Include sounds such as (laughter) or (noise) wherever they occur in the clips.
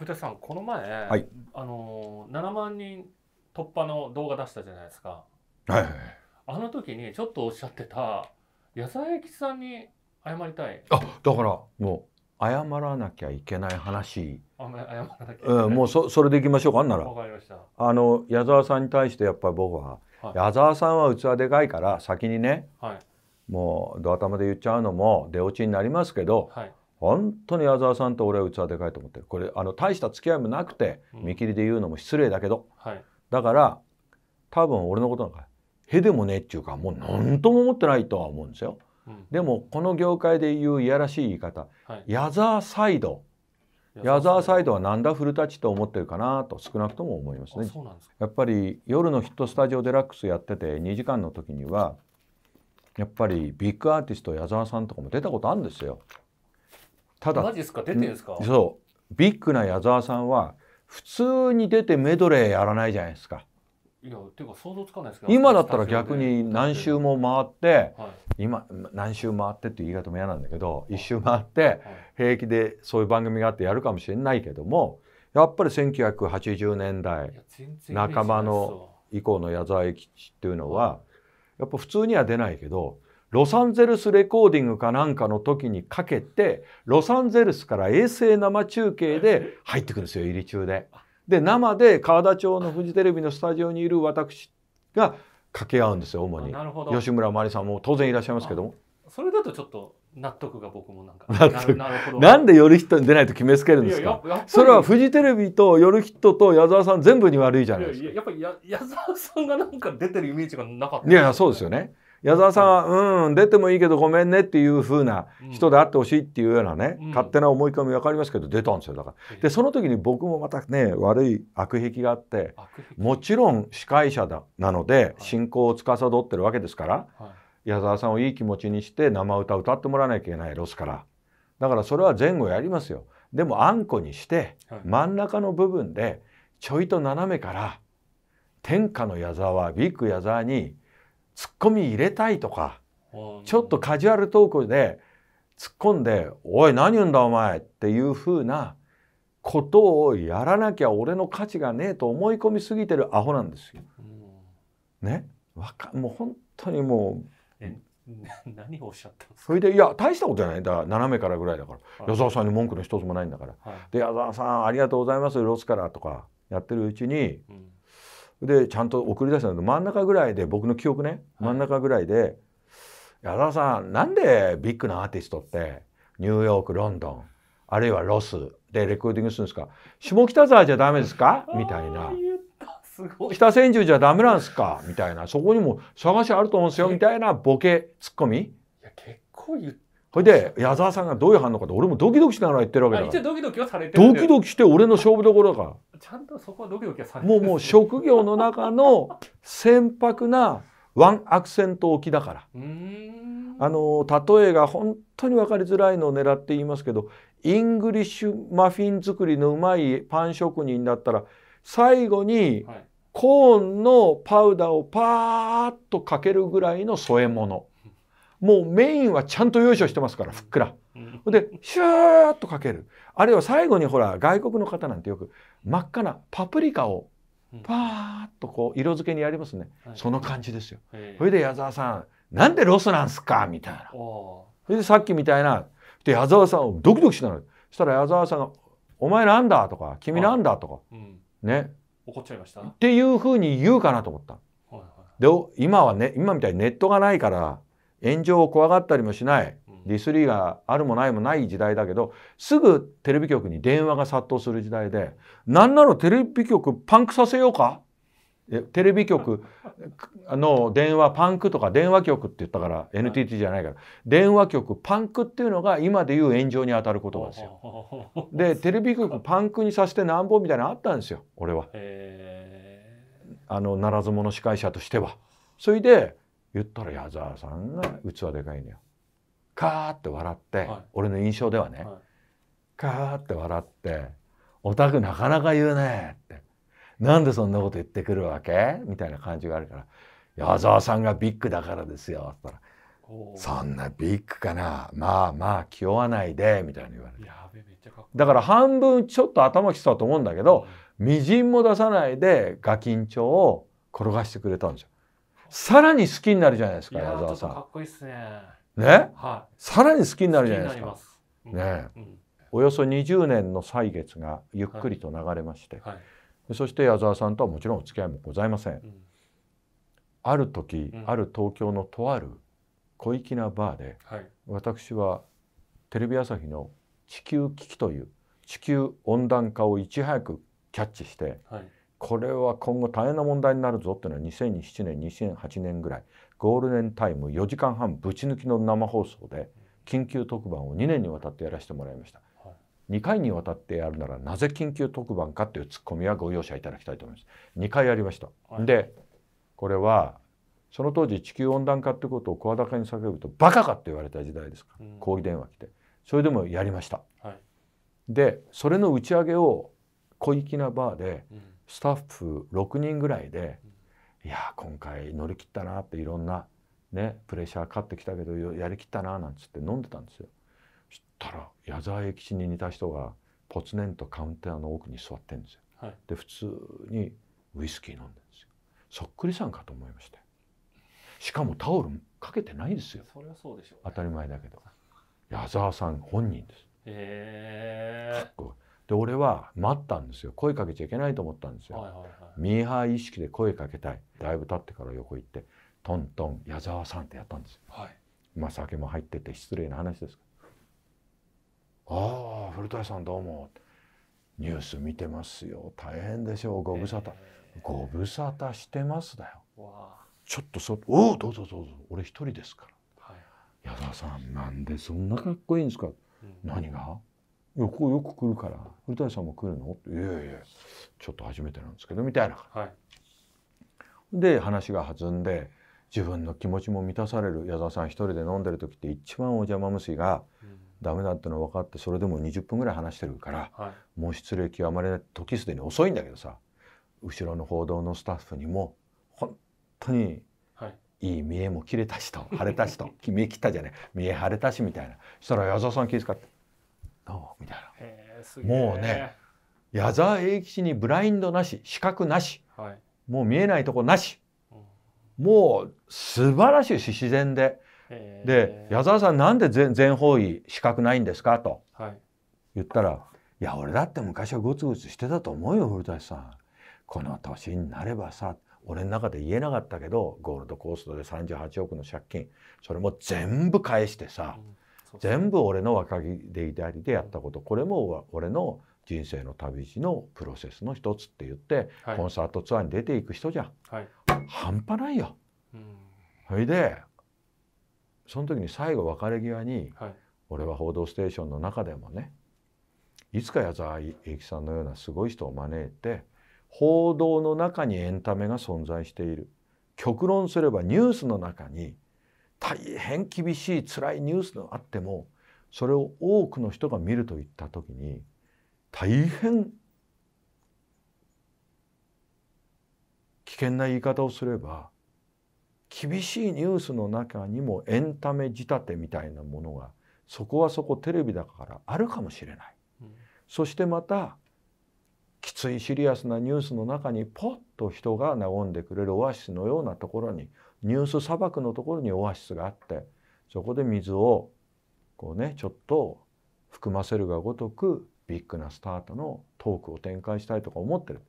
古田さんこの前、はい、あの7万人突破の動画出したじゃないですか。はい、あの時にちょっとおっしゃってた矢沢永吉さんに謝りたい。あだからもう謝らなきゃいけない話。謝らなきゃうん、もうそそれでいきましょうかなら。わかりました。あの矢沢さんに対してやっぱり僕は、はい、矢沢さんは器でかいから先にね、はい、もうド頭で言っちゃうのも出落ちになりますけど、はい、本当に矢沢さんと俺は器でかいと思ってるこれあの大した付き合いもなくて見切りで言うのも失礼だけど、うんはい、だから多分俺のことなんかへでもねっていうかもう何とも思ってないとは思うんですよ。うん、でもこの業界で言ういやらしい言い方、はい、矢沢サイド矢沢サイドはなんだ古立ちと思ってるかなと少なくとも思いますねす。やっぱり夜のヒットスタジオデラックスやってて2時間の時にはやっぱりビッグアーティスト矢沢さんとかも出たことあるんですよ。ただマジですか出てんですかそうビッグな矢沢さんは普通に出てメドレーやらないじゃないですか。いやていうか想像つかないですけど今だったら逆に何周も回って、はい、今何周回ってっていう言い方も嫌なんだけど、はい、1周回って平気でそういう番組があってやるかもしれないけどもやっぱり1980年代仲間の以降の矢沢永吉っていうのはやっぱ普通には出ないけどロサンゼルスレコーディングかなんかの時にかけて、ロサンゼルスから衛星生中継で入ってくるんですよ、入り中で。で、生で河田町のフジテレビのスタジオにいる私が掛け合うんですよ、主に。吉村真理さんも当然いらっしゃいますけども。それだとちょっと納得が僕もなんかなんで夜ヒットに出ないと決めつけるんですかそれはフジテレビと夜ヒットと矢沢さん全部に悪いじゃないですかやっぱり矢沢さんがなんか出てるイメージがなかったいやそうですよね矢沢さんは、うん出てもいいけどごめんねっていうふうな人であってほしいっていうようなね、うん、勝手な思い込み分かりますけど出たんですよだから。でその時に僕もまたね悪い悪癖があってもちろん司会者だなので進行を司ってるわけですから、はい、矢沢さんをいい気持ちにして生歌歌ってもらわなきゃいけないロスからだからそれは前後やりますよ。でもあんこにして、真ん中の部分でちょいと斜めから天下の矢沢ビッグ矢沢にツッコミ入れたいとか、ちょっとカジュアルトークで突っ込んで「おい何言うんだお前」っていうふうなことをやらなきゃ俺の価値がねえと思い込みすぎてるアホなんですよ。ねわかもう本当にもう。(laughs) 何をおっしゃったそれでいや大したことじゃないだ斜めからぐらいだから、矢沢さんに文句の一つもないんだから、で矢沢さんありがとうございますロスからとかやってるうちに、うでちゃんと送り出したの真ん中ぐらいで僕の記憶ね真ん中ぐらいで、矢沢さんなんでビッグなアーティストってニューヨークロンドンあるいはロスでレコーディングするんですか下北沢じゃダメですかみたいな。北千住じゃダメなんですかみたいなそこにも探しあると思うんですよみたいなボケツッコミ。いや結構言っほいで矢沢さんがどういう反応かって俺もドキドキしながら言ってるわけだから一応ドキドキはされてるドキドキして俺の勝負どころだからちゃんとそこはドキドキはされてるもうもう職業の中の船舶なワンアクセント置きだからあの例えが本当に分かりづらいのを狙って言いますけどイングリッシュマフィン作りのうまいパン職人だったら最後にコーンのパウダーをパーッとかけるぐらいの添え物。もうメインはちゃんと用意してますからふっくら。でシューッとかけるあるいは最後にほら外国の方なんてよく真っ赤なパプリカをパーッとこう色付けにやりますね、その感じですよ。それで矢沢さん「なんでロスなんすか?」みたいな。それでさっきみたいなで矢沢さんをドキドキしながらそしたら矢沢さんが「お前なんだ?」とか「君なんだ?」とか、はい、ね怒っちゃいましたっていうふうに言うかなと思った。はいはい、で今はね今みたいにネットがないから炎上を怖がったりもしないディスリーがあるもないもない時代だけどすぐテレビ局に電話が殺到する時代で何なのテレビ局パンクさせようかテレビ局 (laughs) の電話パンクとか電話局って言ったから NTT じゃないから電話局パンクっていうのが今でいう炎上にあたる言葉ですよ。(laughs) でテレビ局パンクにさせてなんぼみたいなのあったんですよ俺は。あのならず者司会者としては。それで言ったら矢沢さんが器でかいのよ。カーって笑って、はい、俺の印象ではね、はい、カーって笑って「オタクなかなか言うね」って「なんでそんなこと言ってくるわけ?」みたいな感じがあるから「矢沢さんがビッグだからですよ」っったら「そんなビッグかなまあまあ気負わないで」みたいに言われてだから半分ちょっと頭きそたと思うんだけど、うん、みじんも出さないでガキンチョを転がしてくれたんですよ。さらに好きになるじゃないですか矢沢さん。かっこいいっすね。ね、はい、さらに好きになるじゃないですか。すね、うん、およそ20年の歳月がゆっくりと流れまして、はいそして矢沢さんとはもちろんお付き合いもございません。うん、ある時、うん、ある東京のとある小粋なバーで、はい、私はテレビ朝日の「地球危機」という地球温暖化をいち早くキャッチして、はいこれは今後大変な問題になるぞっていうのは2007年2008年ぐらいゴールデンタイム4時間半ぶち抜きの生放送で緊急特番を2年にわたってやらせてもらいました、2回にわたってやるならなぜ緊急特番かっていうツッコミはご容赦いただきたいと思います2回やりました、はい、でこれはその当時地球温暖化ってことを声高に叫ぶとバカかって言われた時代ですから、うん、電話来てそれでもやりました、はい、でそれの打ち上げを小粋なバーで、うんスタッフ6人ぐらいでいや今回乗り切ったなっていろんなねプレッシャーかってきたけどやりきったななんつって飲んでたんですよ。したら矢沢永吉に似た人がポツネンとカウンターの奥に座ってんですよ。はい、で普通にウイスキー飲んでんですよ。そっくりさんかと思いまして。しかもタオルかけてないですよ。それはそうでしょう、ね、当たり前だけど。矢沢さん本人です。へえかっこいい。で俺は待ったんですよ声かけちゃいけないと思ったんですよ、はいはいはい、ミーハー意識で声かけたいだいぶ経ってから横行ってトントン矢沢さんってやったんですよ、はい、まあ酒も入ってて失礼な話ですああ古谷さんどうもニュース見てますよ大変でしょうご無沙汰、えー、ご無沙汰してますだよちょっとそおおどうぞどうぞ俺一人ですから、はい、矢沢さんなんでそんなかっこいいんですか、うん、何がいよく来るから古谷さんも来るの?」って「いやいやちょっと初めてなんですけど」みたいな、はい、で話が弾んで自分の気持ちも満たされる矢沢さん一人で飲んでる時って一番お邪魔虫がダメだっての分かってそれでも20分ぐらい話してるから、はい、もう失礼極まれない時すでに遅いんだけどさ後ろの報道のスタッフにも本当にいい見えも切れたしと腫れたしと (laughs) 見え切ったじゃない見え腫れたしみたいなそしたら矢沢さん気遣って。どうみたいなもうね矢沢永吉にブラインドなし視覚なし、はい、もう見えないとこなし、うん、もう素晴らしいし自然で。で矢沢さんなんで全方位資格ないんですかと言ったら、はい、いや俺だって昔はゴツゴツしてたと思うよ古舘さんこの年になればさ俺の中で言えなかったけどゴールドコーストで38億の借金それも全部返してさ、うん全部俺の若気でいたりでやったことこれも俺の人生の旅路のプロセスの一つって言って、はい、コンサートツアーに出ていく人じゃん、はい、半端ないよ。それでその時に最後別れ際に、はい、俺は「報道ステーション」の中でもねいつか矢沢永吉さんのようなすごい人を招いて報道の中にエンタメが存在している極論すればニュースの中に大変厳しい辛いニュースがあってもそれを多くの人が見るといった時に大変危険な言い方をすれば厳しいニュースの中にもエンタメ仕立てみたいなものがそこはそこテレビだからあるかもしれない、うん、そしてまたきついシリアスなニュースの中にポッと人が和んでくれるオアシスのようなところにニュース砂漠のところにオアシスがあってそこで水をこうねちょっと含ませるがごとくビッグなスタートのトークを展開したいとか思ってる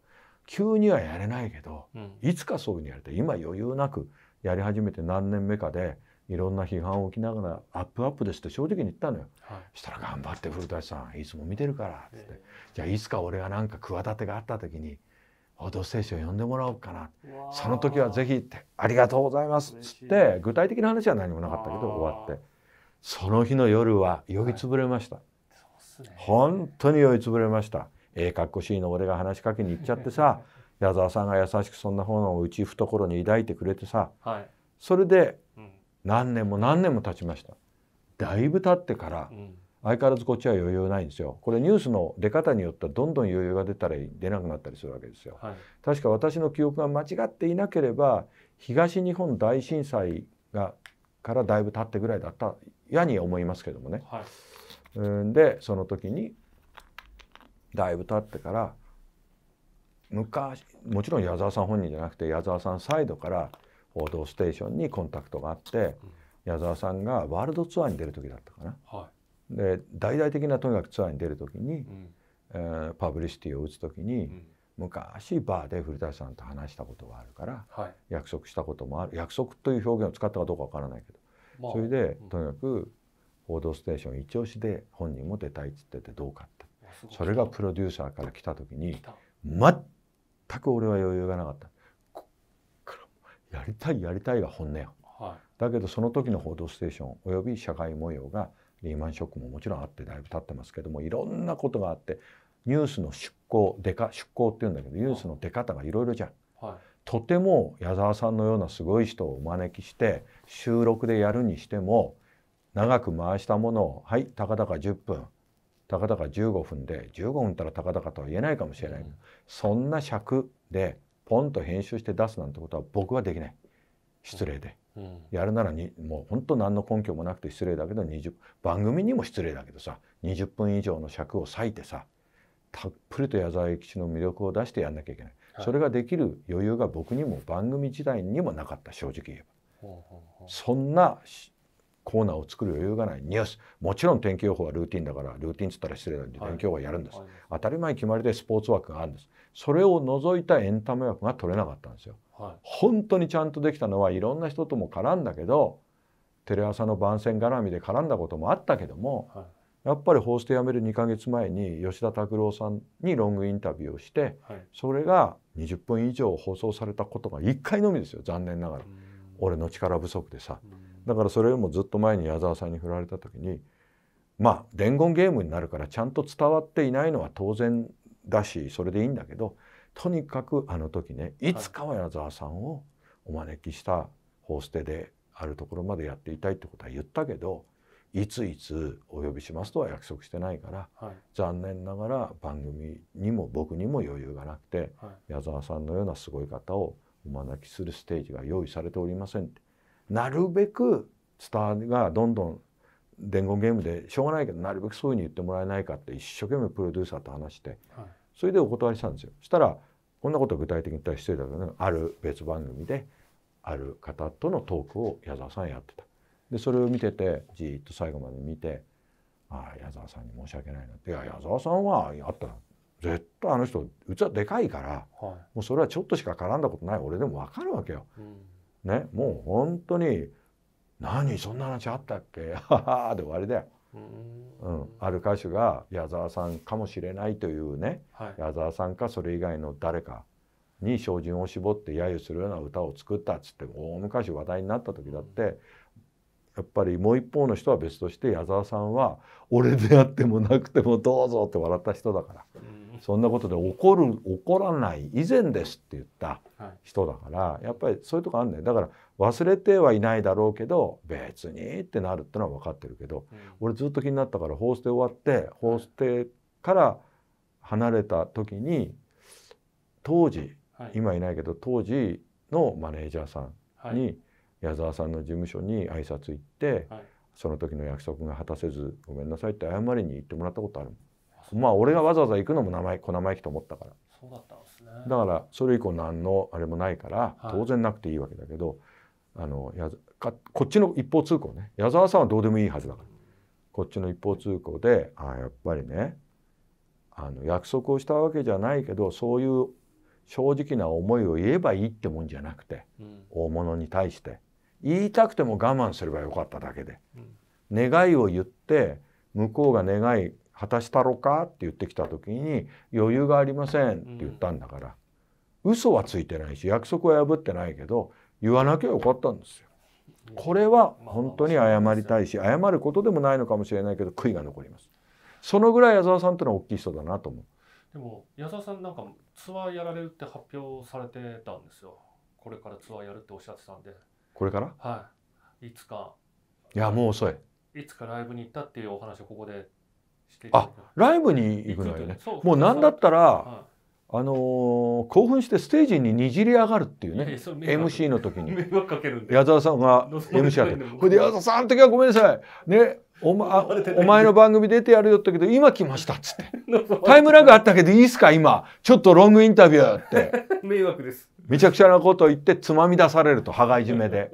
急にはやれないけど、うん、いつかそういうふうにやれて今余裕なくやり始めて何年目かでいろんな批判を受けながら「アップアップです」って正直に言ったのよ。はい、したら「頑張って古舘さんいつも見てるから」っつって、えー「じゃあいつか俺が何か企てがあった時に「報道ステーション」呼んでもらおうかなその時はぜひって「ありがとうございます」っつって具体的な話は何もなかったけど終わってその日の夜は酔いつぶれました、はい本当に酔いつぶれましたええかっこしいの俺が話しかけに行っちゃってさ矢沢さんが優しくそんな本をうち懐に抱いてくれてさ、はい、それで何年も何年も経ちましただいぶ経ってから、うん相変わらずこっちは余裕ないんですよこれニュースの出方によってはどんどん余裕が出たり出なくなったりするわけですよ、はい、確か私の記憶が間違っていなければ東日本大震災がからだいぶ経ってぐらいだったやに思いますけどもね、はい、うんでその時にだいぶ経ってから昔もちろん矢沢さん本人じゃなくて矢沢さんサイドから「報道ステーション」にコンタクトがあって、うん、矢沢さんがワールドツアーに出る時だったかな、はいで大々的なとにかくツアーに出る時に、うん、えー、パブリシティを打つ時に、うん、昔バーで古田さんと話したことがあるから、はい、約束したこともある約束という表現を使ったかどうかわからないけど、まあ、それで、とにかく「報道ステーション」一押しで本人も出たいっつっててどうかってそれがプロデューサーから来た時に全く俺は余裕がなかった。やりたいやりたいが本音よ、はい、だけどその時の「報道ステーション」および社会模様がリーマンショックももちろんあってだいぶ経ってますけどもいろんなことがあってニュースの出向出か出向っていうんだけどニュースの出方がいろいろじゃん。はい、とても矢沢さんのようなすごい人をお招きして収録でやるにしても長く回したものをはいたかだか10分たかだか15分で15分たらたかだかとは言えないかもしれない、うん、そんな尺でポンと編集して出すなんてことは僕はできない失礼で、やるならにもう本当何の根拠もなくて失礼だけど20番組にも失礼だけどさ20分以上の尺を割いてさたっぷりと矢沢永吉の魅力を出してやんなきゃいけない、はい、それができる余裕が僕にも番組時代にもなかった正直言えば、ほうほうほうそんなコーナーを作る余裕がないニュースもちろん天気予報はルーティンだからルーティンっつったら失礼なんで天気予報はやるんです、はい、当たり前決まりでスポーツ枠があるんですそれを除いたエンタメ枠が取れなかったんですよ、はい、本当にちゃんとできたのはいろんな人とも絡んだけどテレ朝の番宣絡みで絡んだこともあったけども、はい、やっぱり放送辞める2か月前に吉田拓郎さんにロングインタビューをして、それが20分以上放送されたことが1回のみですよ残念ながら、俺の力不足でさ。うんだからそれよりもずっと前に矢沢さんに振られた時にまあ伝言ゲームになるからちゃんと伝わっていないのは当然だしそれでいいんだけどとにかくあの時ねいつかは矢沢さんをお招きしたホステであるところまでやっていたいってことは言ったけどいついつお呼びしますとは約束してないから、はい、残念ながら番組にも僕にも余裕がなくて、はい、矢沢さんのようなすごい方をお招きするステージが用意されておりませんってなるべくスターがどんどん伝言ゲームでしょうがないけどなるべくそういうふうに言ってもらえないかって一生懸命プロデューサーと話して、はい、それでお断りしたんですよ。したらこんなこと具体的に言ったら失礼だけど、ね、ある別番組である方とのトークを矢沢さんやってた。でそれを見ててじっと最後まで見てああ矢沢さんに申し訳ないなって「いや矢沢さんはあったら絶対あの人器でかいから、はい、もうそれはちょっとしか絡んだことない俺でも分かるわけよ。うんね、もう本当に「何そんな話あったっけ? (laughs)」で終わりだよ。うん、ある歌手が矢沢さんかもしれないというね、はい、矢沢さんかそれ以外の誰かに照準を絞って揶揄するような歌を作ったっつって大昔話題になった時だって、うん、やっぱりもう一方の人は別として矢沢さんは俺であってもなくてもどうぞって笑った人だから、そんなことで怒る怒らない以前ですって言った人だから、やっぱりそういうとこあるんだよだから忘れてはいないだろうけど別にってなるってのは分かってるけど、うん、俺ずっと気になったから法捨て終わって法捨てから離れた時に当時、はい、今いないけど当時のマネージャーさんに、矢沢さんの事務所に挨拶行って、はい、その時の約束が果たせずごめんなさいって謝りに行ってもらったことあるもん。まあ俺がわざわざ行くのも名前小生意気と思ったからそうだったんですねだからそれ以降何のあれもないから当然なくていいわけだけど、はい、あのやかこっちの一方通行ね矢沢さんはどうでもいいはずだから、こっちの一方通行でああやっぱりねあの約束をしたわけじゃないけどそういう正直な思いを言えばいいってもんじゃなくて、うん、大物に対して言いたくても我慢すればよかっただけで、うん、願いを言って向こうが願い果たしたろか?」って言ってきた時に「余裕がありません」って言ったんだから、うん、嘘はついてないし約束は破ってないけど言わなきゃよかったんですよ。これは本当に謝りたいし謝ることでもないのかもしれないけど悔いが残ります。そのぐらい矢沢さんってのは大きい人だなと思う。でも矢沢さんなんかツアーやられるって発表されてたんですよ。これからツアーやるっておっしゃってたんで。これから？はい。いつか。いやもう遅い。いつかライブに行ったっていうお話をここであライブに行くのよねもう何だったら、あのー、興奮してステージににじり上がるっていうね MC の時に矢沢さんが MC やってこれで矢沢さんっの時はごめんなさいねお,、ま、お前の番組出てやるよって言ったけど今来ましたっつって (laughs) タイムラグあったけどいいっすか今ちょっとロングインタビューって (laughs) 迷惑ですめちゃくちゃなこと言ってつまみ出されると羽交い締めで